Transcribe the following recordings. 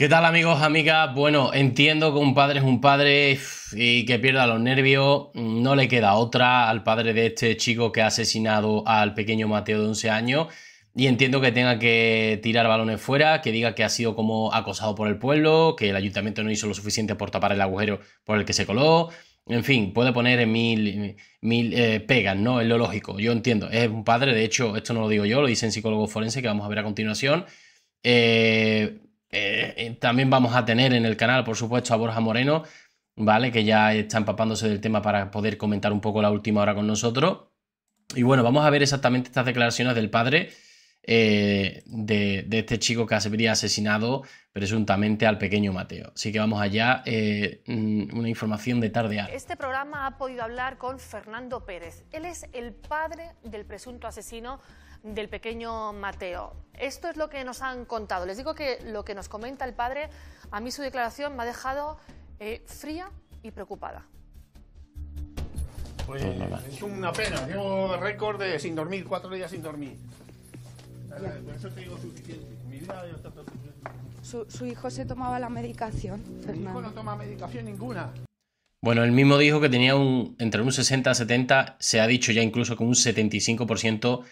¿Qué tal amigos, amigas? Bueno, entiendo que un padre es un padre y que pierda los nervios. No le queda otra al padre de este chico que ha asesinado al pequeño Mateo de 11 años. Y entiendo que tenga que tirar balones fuera, que diga que ha sido como acosado por el pueblo, que el ayuntamiento no hizo lo suficiente por tapar el agujero por el que se coló. En fin, puede poner mil, mil eh, pegas, ¿no? Es lo lógico, yo entiendo. Es un padre, de hecho, esto no lo digo yo, lo dicen psicólogos forenses que vamos a ver a continuación. Eh, eh, también vamos a tener en el canal, por supuesto, a Borja Moreno, ¿vale? Que ya está empapándose del tema para poder comentar un poco la última hora con nosotros. Y bueno, vamos a ver exactamente estas declaraciones del padre. Eh, de, este chico que habría asesinado presuntamente al pequeño Mateo. Así que vamos allá, eh, mm, una información de tarde. A. Este programa ha podido hablar con Fernando Pérez. Él es el padre del presunto asesino del pequeño Mateo. Esto es lo que nos han contado. Les digo que lo que nos comenta el padre, a mí su declaración me ha dejado eh, fría y preocupada. Pues, es una pena, llevo récord de sin dormir, cuatro días sin dormir. Su, hijo se tomaba la medicación. Mi hijo no toma medicación ninguna. Bueno, él mismo dijo que tenía un entre un 60 a 70, se ha dicho ya incluso con un 75%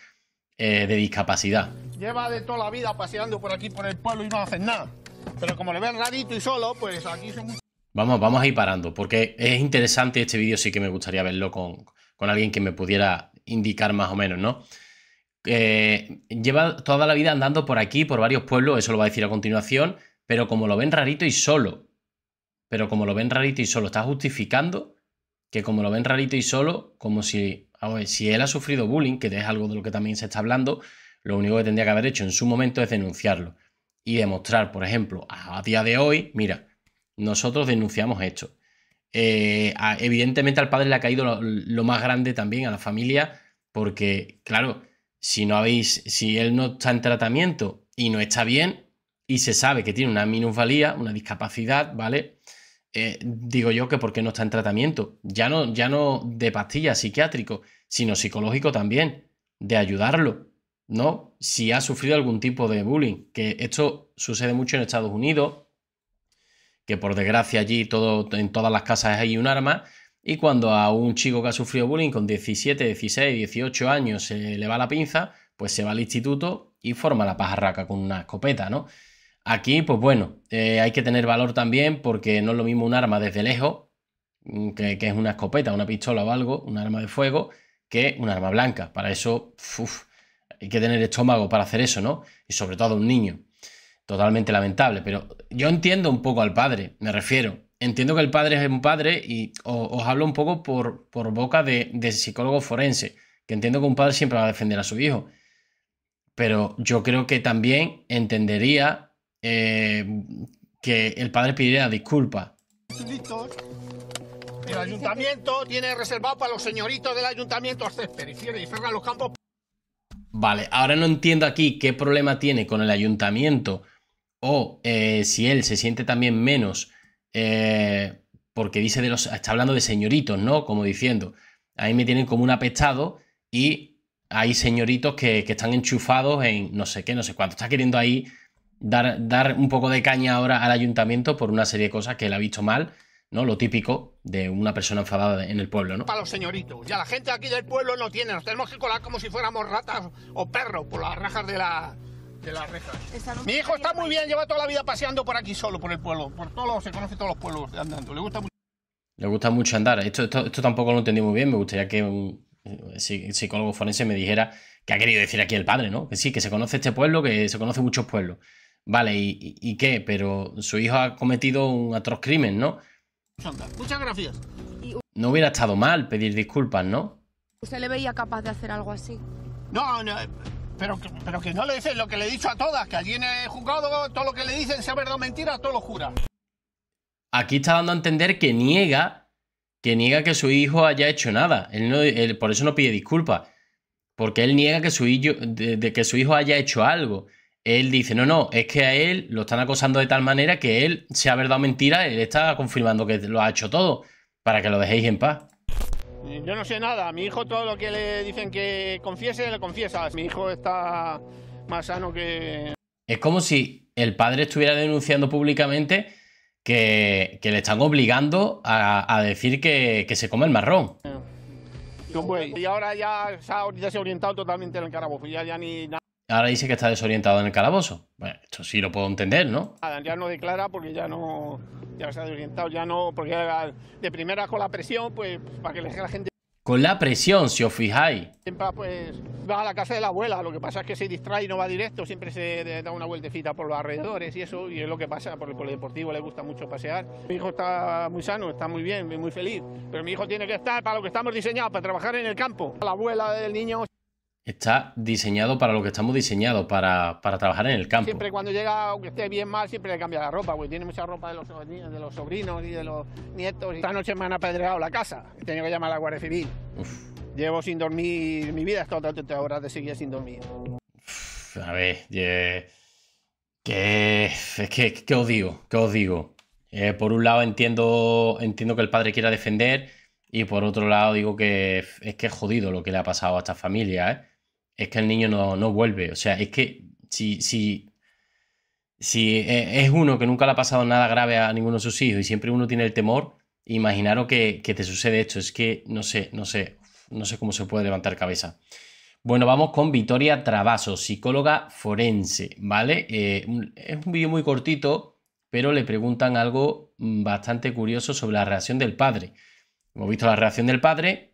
eh, de discapacidad. Lleva de toda la vida paseando por aquí, por el pueblo y no hacen nada. Pero como le ven rarito y solo, pues aquí somos. Vamos, vamos a ir parando, porque es interesante este vídeo, sí que me gustaría verlo con, con alguien que me pudiera indicar más o menos, ¿no? Eh, lleva toda la vida andando por aquí, por varios pueblos, eso lo va a decir a continuación, pero como lo ven rarito y solo, pero como lo ven rarito y solo, está justificando que como lo ven rarito y solo, como si, si él ha sufrido bullying, que es algo de lo que también se está hablando, lo único que tendría que haber hecho en su momento es denunciarlo y demostrar, por ejemplo, a día de hoy, mira, nosotros denunciamos esto. Eh, evidentemente al padre le ha caído lo más grande también a la familia, porque, claro, si no habéis, si él no está en tratamiento y no está bien y se sabe que tiene una minusvalía, una discapacidad, ¿vale? Eh, digo yo que porque no está en tratamiento, ya no, ya no de pastillas psiquiátrico, sino psicológico también, de ayudarlo, ¿no? Si ha sufrido algún tipo de bullying, que esto sucede mucho en Estados Unidos, que por desgracia allí todo, en todas las casas hay un arma, y cuando a un chico que ha sufrido bullying con 17, 16, 18 años se le va la pinza, pues se va al instituto y forma la pajarraca con una escopeta, ¿no? Aquí, pues bueno, eh, hay que tener valor también porque no es lo mismo un arma desde lejos, mm, que, es una escopeta, una pistola o algo, un arma de fuego, que un arma blanca. Para eso, hay que tener estómago para hacer eso, ¿no? Y sobre todo un niño. Totalmente lamentable, pero yo entiendo un poco al padre, me refiero entiendo que el padre es un padre y os, hablo un poco por, por boca de, psicólogo forense, que entiendo que un padre siempre va a defender a su hijo. Pero yo creo que también entendería eh, que el padre pidiera disculpas. El ayuntamiento tiene reservado para los señoritos del ayuntamiento y y los Campos. Vale, ahora no entiendo aquí qué problema tiene con el ayuntamiento o eh, si él se siente también menos eh, porque dice de los, está hablando de señoritos, ¿no? Como diciendo, ahí me tienen como un apestado y hay señoritos que, están enchufados en no sé qué, no sé cuánto. Está queriendo ahí dar, dar un poco de caña ahora al ayuntamiento por una serie de cosas que él ha visto mal. ¿no? Lo típico de una persona enfadada en el pueblo, ¿no? Para los señoritos. Ya la gente aquí del pueblo no tiene. Nos tenemos que colar como si fuéramos ratas o perros por las rajas de la, mi hijo está muy bien, lleva toda la vida paseando por aquí solo, por el pueblo. Por todos se conoce todos los pueblos andando. Le gusta mucho. Le gusta mucho andar. Esto, esto, tampoco lo entendí muy bien. Me gustaría que eh, un psicólogo forense me dijera Que ha querido decir aquí el padre, ¿no? Que sí, que se conoce este pueblo, que se conoce muchos pueblos. Vale, ¿y, y qué? Pero su hijo ha cometido un atroz crimen, ¿no? Muchas gracias. No hubiera estado mal pedir disculpas, ¿no? ¿Usted le veía capaz de hacer algo así? No, no. Pero, que no le dicen lo que le he dicho a todas, que allí en el juzgado todo lo que le dicen sea verdad o mentira, todo lo jura. Aquí está dando a entender que niega, que niega que su hijo haya hecho nada. Él por eso no pide disculpas. Porque él niega que su, hijo, de, que su hijo haya hecho algo. Él dice, no, no, es que a él lo están acosando de tal manera que él, sea verdad o mentira, él está confirmando que lo ha hecho todo, para que lo dejéis en paz. Yo no sé nada, A mi hijo todo lo que le dicen que confiese, le confiesas. Mi hijo está más sano que... Es como si el padre estuviera denunciando públicamente que, le están obligando a, decir que, se come el marrón. Pues, y ahora ya se, ha, orientado totalmente en el carabozo, ya, ni Ahora dice que está desorientado en el calabozo. Bueno, esto sí lo puedo entender, ¿no? ya no declara porque ya no ya se ha desorientado, ya no, porque de primera con la presión, pues para que le deje la gente. Con la presión, si os fijáis. Siempre pues, va a la casa de la abuela, lo que pasa es que se distrae y no va directo, siempre se da una vueltecita por los alrededores y eso, y es lo que pasa, porque por el deportivo le gusta mucho pasear. Mi hijo está muy sano, está muy bien, muy feliz, pero mi hijo tiene que estar para lo que estamos diseñados, para trabajar en el campo. La abuela del niño Está diseñado para lo que estamos diseñados, para, para, trabajar en el campo. Siempre cuando llega, aunque esté bien mal, siempre le cambia la ropa, porque tiene mucha ropa de los, sobrinos y de los nietos. Esta noche me han apedreado la casa, he tenido que llamar a la Guardia Civil. Llevo sin dormir mi vida, estoy tantas horas de seguir sin dormir. a ver, que, os digo, que os digo. Eh, por un lado entiendo, entiendo que el padre quiera defender y por otro lado digo que es que es jodido lo que le ha pasado a esta familia, ¿eh? es que el niño no, vuelve. O sea, es que si, si, si e, es uno que nunca le ha pasado nada grave a ninguno de sus hijos y siempre uno tiene el temor, imaginaros que, que te sucede esto. Es que no sé, no sé, no sé cómo se puede levantar cabeza. Bueno, vamos con Victoria trabaso psicóloga forense, ¿vale? Eh, es un vídeo muy cortito, pero le preguntan algo mm, bastante curioso sobre la reacción del padre. Hemos visto la reacción del padre,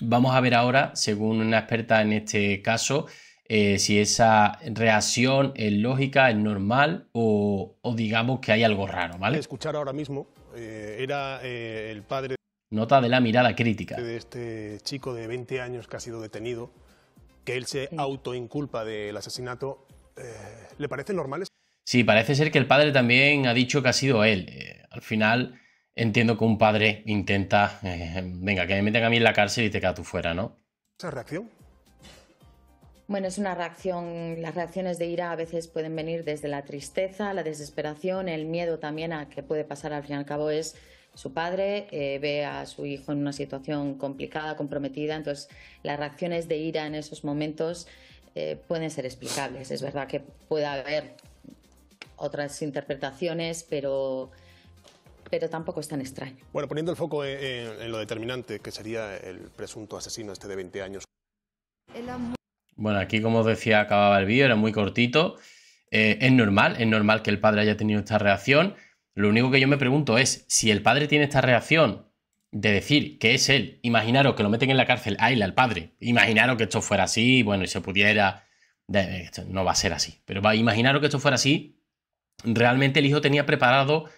Vamos a ver ahora, según una experta en este caso, eh, si esa reacción es lógica, es normal o, o, digamos que hay algo raro, ¿vale? Escuchar ahora mismo eh, era eh, el padre. Nota de la mirada crítica. De este chico de 20 años que ha sido detenido, que él se autoinculpa del asesinato, eh, ¿le parece normal? Sí, parece ser que el padre también ha dicho que ha sido él. Eh, al final entiendo que un padre intenta, eh, venga, que me metan a mí en la cárcel y te quedas tú fuera, ¿no? ¿Esa reacción? Bueno, es una reacción, las reacciones de ira a veces pueden venir desde la tristeza, la desesperación, el miedo también a que puede pasar al fin y al cabo es su padre, eh, ve a su hijo en una situación complicada, comprometida, entonces las reacciones de ira en esos momentos eh, pueden ser explicables. Es verdad que puede haber otras interpretaciones, pero pero tampoco es tan extraño. Bueno, poniendo el foco en, lo determinante que sería el presunto asesino este de 20 años. Bueno, aquí como os decía acababa el vídeo, era muy cortito. Eh, es normal, es normal que el padre haya tenido esta reacción. Lo único que yo me pregunto es, si el padre tiene esta reacción de decir que es él, imaginaros que lo meten en la cárcel a él, al padre, imaginaros que esto fuera así, bueno, y se pudiera... no va a ser así, pero imaginaros que esto fuera así, realmente el hijo tenía preparado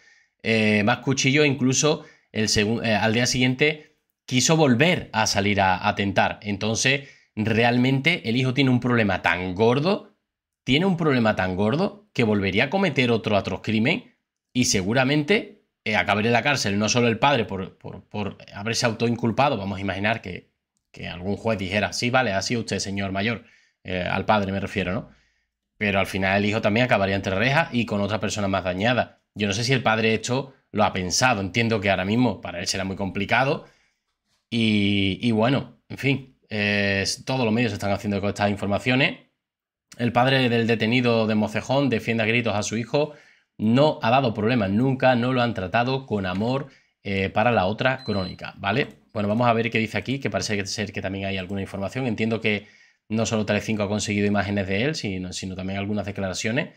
eh, más cuchillo, incluso el eh, al día siguiente quiso volver a salir a, atentar Entonces, realmente el hijo tiene un problema tan gordo, tiene un problema tan gordo que volvería a cometer otro atroz crimen y seguramente eh, acabaría en la cárcel, no solo el padre por, por, por haberse autoinculpado, vamos a imaginar que, algún juez dijera, sí, vale, así usted, señor mayor, al padre me refiero, ¿no? Pero al final el hijo también acabaría entre rejas y con otra persona más dañada. Yo no sé si el padre hecho lo ha pensado, entiendo que ahora mismo para él será muy complicado. Y, bueno, en fin, todos los medios están haciendo con estas informaciones. El padre del detenido de Mocejón defiende a gritos a su hijo. No ha dado problemas nunca, no lo han tratado con amor eh, para la otra crónica, ¿vale? Bueno, vamos a ver qué dice aquí, que parece ser que también hay alguna información. Entiendo que no solo Telecinco ha conseguido imágenes de él, sino también algunas declaraciones.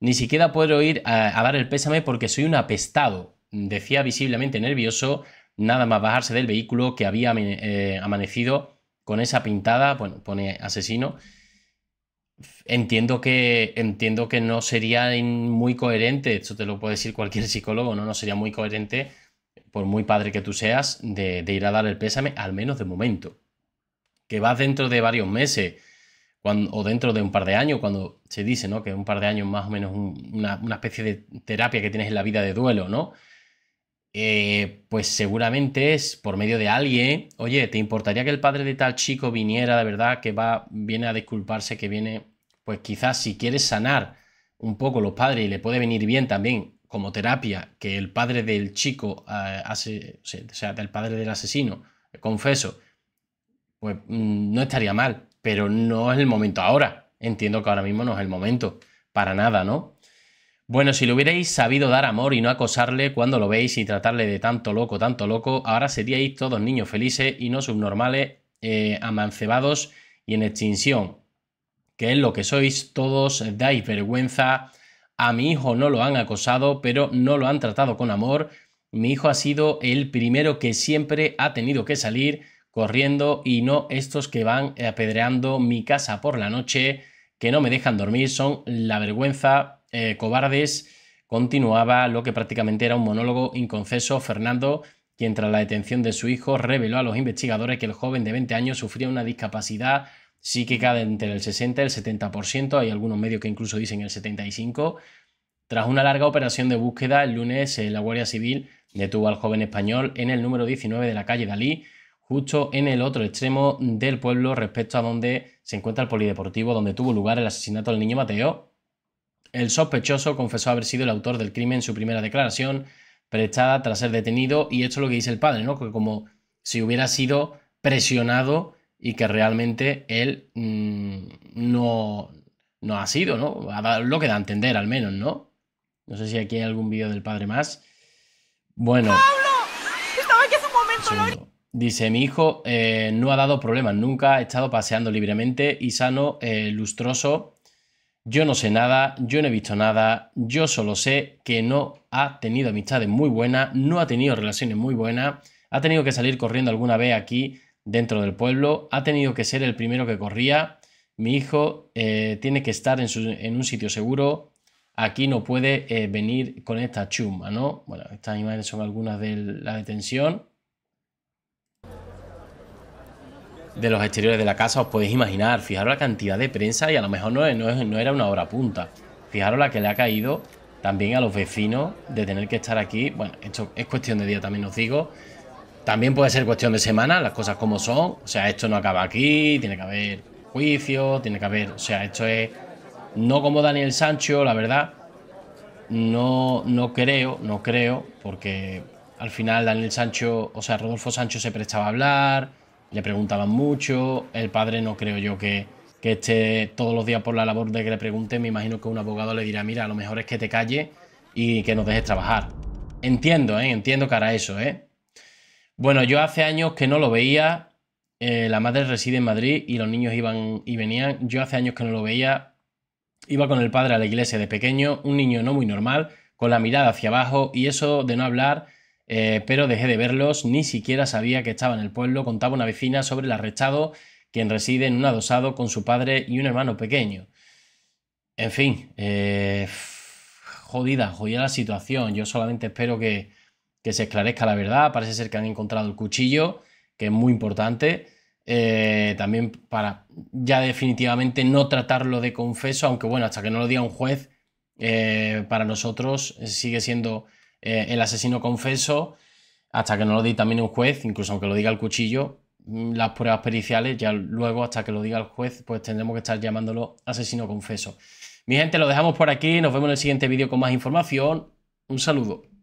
Ni siquiera puedo ir a, dar el pésame porque soy un apestado, decía visiblemente nervioso, nada más bajarse del vehículo que había eh, amanecido con esa pintada, bueno, pone asesino. Entiendo que, entiendo que no sería muy coherente, esto te lo puede decir cualquier psicólogo, ¿no? No sería muy coherente, por muy padre que tú seas, de, de ir a dar el pésame, al menos de momento. Que vas dentro de varios meses, o dentro de un par de años, cuando se dice que un par de años más o menos una, especie de terapia que tienes en la vida de duelo, ¿no? Eh, pues seguramente es por medio de alguien, oye, ¿te importaría que el padre de tal chico viniera de verdad, que va, viene a disculparse, que viene, pues quizás si quieres sanar un poco los padres y le puede venir bien también como terapia que el padre del chico hace, eh, o sea, del padre del asesino, confeso, pues mm, no estaría mal pero no es el momento ahora. Entiendo que ahora mismo no es el momento, para nada, ¿no? Bueno, si le hubierais sabido dar amor y no acosarle cuando lo veis y tratarle de tanto loco, tanto loco, ahora seríais todos niños felices y no subnormales, eh, amancebados y en extinción. Que es lo que sois, todos dais vergüenza. A mi hijo no lo han acosado, pero no lo han tratado con amor. Mi hijo ha sido el primero que siempre ha tenido que salir corriendo y no estos que van apedreando mi casa por la noche, que no me dejan dormir, son la vergüenza, eh, cobardes. Continuaba lo que prácticamente era un monólogo inconceso. Fernando, quien tras la detención de su hijo reveló a los investigadores que el joven de 20 años sufría una discapacidad psíquica entre el 60 y el 70%, hay algunos medios que incluso dicen el 75%. Tras una larga operación de búsqueda, el lunes eh, la Guardia Civil detuvo al joven español en el número 19 de la calle Dalí, justo en el otro extremo del pueblo respecto a donde se encuentra el polideportivo donde tuvo lugar el asesinato del niño Mateo. El sospechoso confesó haber sido el autor del crimen en su primera declaración prestada tras ser detenido y esto es lo que dice el padre, ¿no? Que como si hubiera sido presionado y que realmente él mm, no, no ha sido, ¿no? lo que da a entender al menos, ¿no? No sé si aquí hay algún vídeo del padre más. Bueno. ¡Pablo! Estaba aquí hace un momento, Dice, mi hijo eh, no ha dado problemas nunca, ha estado paseando libremente y sano, eh, lustroso. Yo no sé nada, yo no he visto nada, yo solo sé que no ha tenido amistades muy buenas, no ha tenido relaciones muy buenas, ha tenido que salir corriendo alguna vez aquí dentro del pueblo, ha tenido que ser el primero que corría. Mi hijo eh, tiene que estar en, en, un sitio seguro. Aquí no puede venir con esta chumba, ¿no? Bueno, estas imágenes son algunas de la detención. de los exteriores de la casa, os podéis imaginar. Fijaros la cantidad de prensa y a lo mejor no, no, era una hora punta. Fijaros la que le ha caído también a los vecinos de tener que estar aquí. Bueno, esto es cuestión de día, también os digo. También puede ser cuestión de semana, las cosas como son. O sea, esto no acaba aquí, tiene que haber juicio, tiene que haber. O sea, esto es. No como Daniel Sancho, la verdad. No, no creo, no creo, porque al final Daniel Sancho, o sea, Rodolfo Sancho se prestaba a hablar le preguntaban mucho, el padre no creo yo que, que esté todos los días por la labor de que le pregunten, me imagino que un abogado le dirá, mira, a lo mejor es que te calle y que nos dejes trabajar. Entiendo, ¿eh? entiendo cara a eso, ¿eh? Bueno, yo hace años que no lo veía, eh, la madre reside en Madrid y los niños iban y venían, yo hace años que no lo veía, iba con el padre a la iglesia de pequeño, un niño no muy normal, con la mirada hacia abajo y eso de no hablar eh, pero dejé de verlos, ni siquiera sabía que estaba en el pueblo, contaba una vecina sobre el arrechado, quien reside en un adosado con su padre y un hermano pequeño. En fin, eh, jodida, jodida la situación. Yo solamente espero que, se esclarezca la verdad. Parece ser que han encontrado el cuchillo, que es muy importante. Eh, también para ya definitivamente no tratarlo de confeso, aunque bueno, hasta que no lo diga un juez, para nosotros sigue siendo eh, el asesino confeso, hasta que no lo diga también un juez, incluso aunque lo diga el cuchillo, mm, las pruebas periciales, ya luego hasta que lo diga el juez, pues tendremos que estar llamándolo asesino confeso. Mi gente, lo dejamos por aquí, nos vemos en el siguiente vídeo con más información. Un saludo.